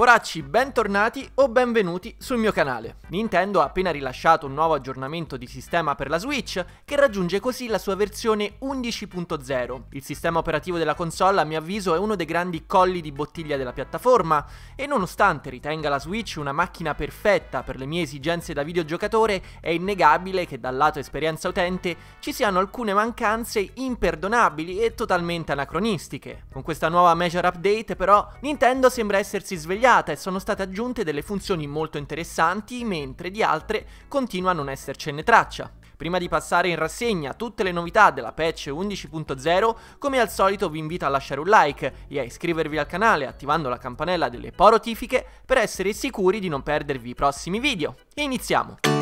Poracci, bentornati o benvenuti sul mio canale. Nintendo ha appena rilasciato un nuovo aggiornamento di sistema per la Switch che raggiunge così la sua versione 11.0. Il sistema operativo della console a mio avviso è uno dei grandi colli di bottiglia della piattaforma e nonostante ritenga la Switch una macchina perfetta per le mie esigenze da videogiocatore è innegabile che dal lato esperienza utente ci siano alcune mancanze imperdonabili e totalmente anacronistiche. Con questa nuova major update però Nintendo sembra essersi svegliata modificata e sono state aggiunte delle funzioni molto interessanti, mentre di altre continua a non essercene traccia. Prima di passare in rassegna tutte le novità della patch 11.0, come al solito vi invito a lasciare un like e a iscrivervi al canale attivando la campanella delle porotifiche per essere sicuri di non perdervi i prossimi video. E iniziamo!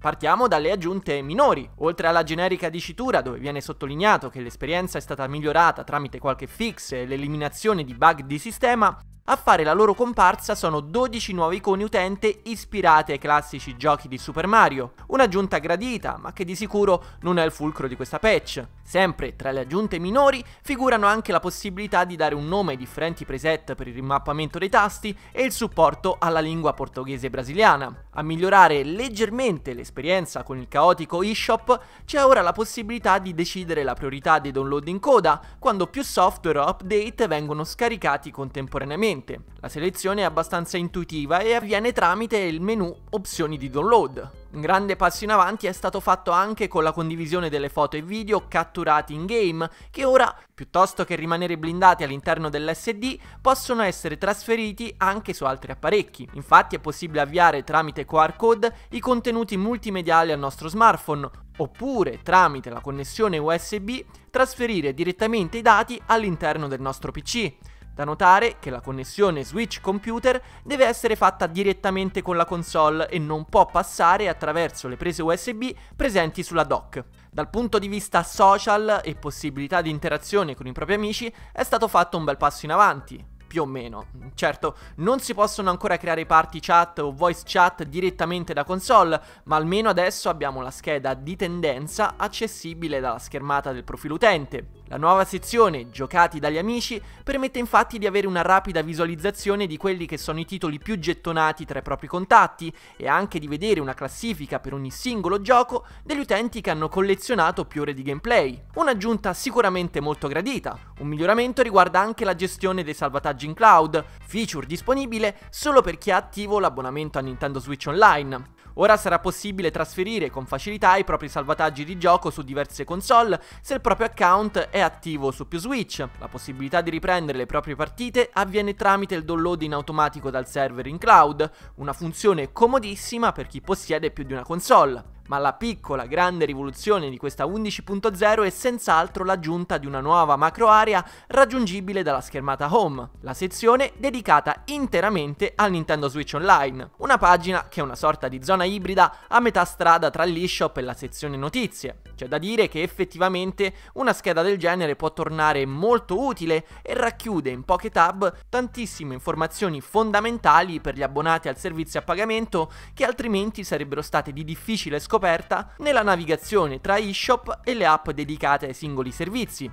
Partiamo dalle aggiunte minori. Oltre alla generica dicitura dove viene sottolineato che l'esperienza è stata migliorata tramite qualche fix e l'eliminazione di bug di sistema, a fare la loro comparsa sono 12 nuove icone utente ispirate ai classici giochi di Super Mario, un'aggiunta gradita ma che di sicuro non è il fulcro di questa patch. Sempre tra le aggiunte minori figurano anche la possibilità di dare un nome ai differenti preset per il rimappamento dei tasti e il supporto alla lingua portoghese brasiliana. A migliorare leggermente l'esperienza con il caotico eShop c'è ora la possibilità di decidere la priorità dei download in coda quando più software o update vengono scaricati contemporaneamente. La selezione è abbastanza intuitiva e avviene tramite il menu opzioni di download. Un grande passo in avanti è stato fatto anche con la condivisione delle foto e video catturati in game, che ora, piuttosto che rimanere blindati all'interno dell'SD, possono essere trasferiti anche su altri apparecchi. Infatti è possibile avviare tramite QR code i contenuti multimediali al nostro smartphone, oppure tramite la connessione USB trasferire direttamente i dati all'interno del nostro PC. Da notare che la connessione Switch computer deve essere fatta direttamente con la console e non può passare attraverso le prese USB presenti sulla dock. Dal punto di vista social e possibilità di interazione con i propri amici è stato fatto un bel passo in avanti, più o meno. Certo, non si possono ancora creare party chat o voice chat direttamente da console, ma almeno adesso abbiamo la scheda di tendenza accessibile dalla schermata del profilo utente. La nuova sezione Giocati dagli amici permette infatti di avere una rapida visualizzazione di quelli che sono i titoli più gettonati tra i propri contatti e anche di vedere una classifica per ogni singolo gioco degli utenti che hanno collezionato più ore di gameplay. Un'aggiunta sicuramente molto gradita. Un miglioramento riguarda anche la gestione dei salvataggi in cloud, feature disponibile solo per chi ha attivo l'abbonamento a Nintendo Switch Online. Ora sarà possibile trasferire con facilità i propri salvataggi di gioco su diverse console se il proprio account è attivo su più Switch. La possibilità di riprendere le proprie partite avviene tramite il download in automatico dal server in cloud, una funzione comodissima per chi possiede più di una console ma la piccola grande rivoluzione di questa 11.0 è senz'altro l'aggiunta di una nuova macro area raggiungibile dalla schermata Home, la sezione dedicata interamente al Nintendo Switch Online, una pagina che è una sorta di zona ibrida a metà strada tra l'eShop e la sezione notizie. C'è da dire che effettivamente una scheda del genere può tornare molto utile e racchiude in poche tab tantissime informazioni fondamentali per gli abbonati al servizio a pagamento che altrimenti sarebbero state di difficile scoprire scoperta nella navigazione tra eShop e le app dedicate ai singoli servizi.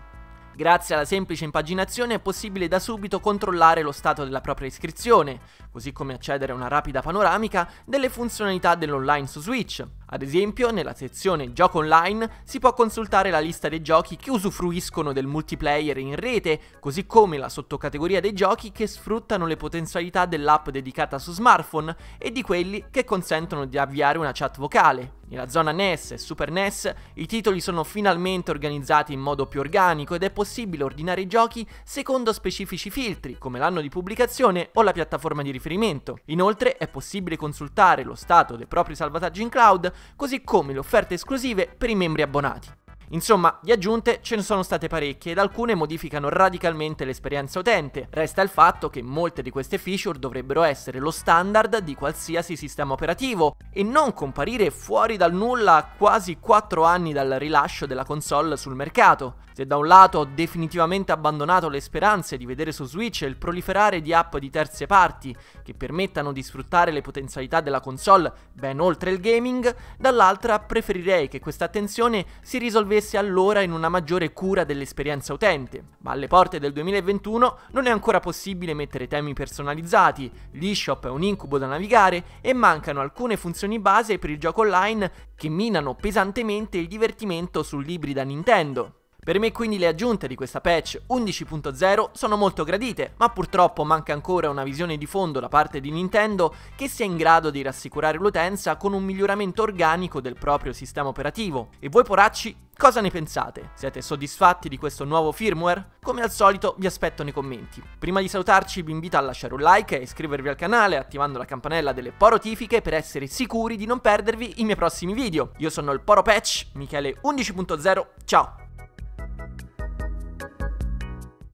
Grazie alla semplice impaginazione è possibile da subito controllare lo stato della propria iscrizione, così come accedere a una rapida panoramica delle funzionalità dell'online su Switch. Ad esempio, nella sezione Gioco online si può consultare la lista dei giochi che usufruiscono del multiplayer in rete, così come la sottocategoria dei giochi che sfruttano le potenzialità dell'app dedicata su smartphone e di quelli che consentono di avviare una chat vocale. Nella zona NES e Super NES i titoli sono finalmente organizzati in modo più organico ed è possibile ordinare i giochi secondo specifici filtri, come l'anno di pubblicazione o la piattaforma di riferimento. Inoltre è possibile consultare lo stato dei propri salvataggi in cloud, così come le offerte esclusive per i membri abbonati. Insomma, di aggiunte ce ne sono state parecchie ed alcune modificano radicalmente l'esperienza utente. Resta il fatto che molte di queste feature dovrebbero essere lo standard di qualsiasi sistema operativo e non comparire fuori dal nulla a quasi 4 anni dal rilascio della console sul mercato. Se da un lato ho definitivamente abbandonato le speranze di vedere su Switch il proliferare di app di terze parti che permettano di sfruttare le potenzialità della console ben oltre il gaming, dall'altra preferirei che questa attenzione si risolvesse allora in una maggiore cura dell'esperienza utente. Ma alle porte del 2021 non è ancora possibile mettere temi personalizzati, l'eShop è un incubo da navigare e mancano alcune funzioni base per il gioco online che minano pesantemente il divertimento su libri da Nintendo. Per me quindi le aggiunte di questa patch 11.0 sono molto gradite, ma purtroppo manca ancora una visione di fondo da parte di Nintendo che sia in grado di rassicurare l'utenza con un miglioramento organico del proprio sistema operativo. E voi poracci Cosa ne pensate? Siete soddisfatti di questo nuovo firmware? Come al solito vi aspetto nei commenti. Prima di salutarci vi invito a lasciare un like e iscrivervi al canale attivando la campanella delle porotifiche per essere sicuri di non perdervi i miei prossimi video. Io sono il Poro Patch, Michele 11.0, ciao!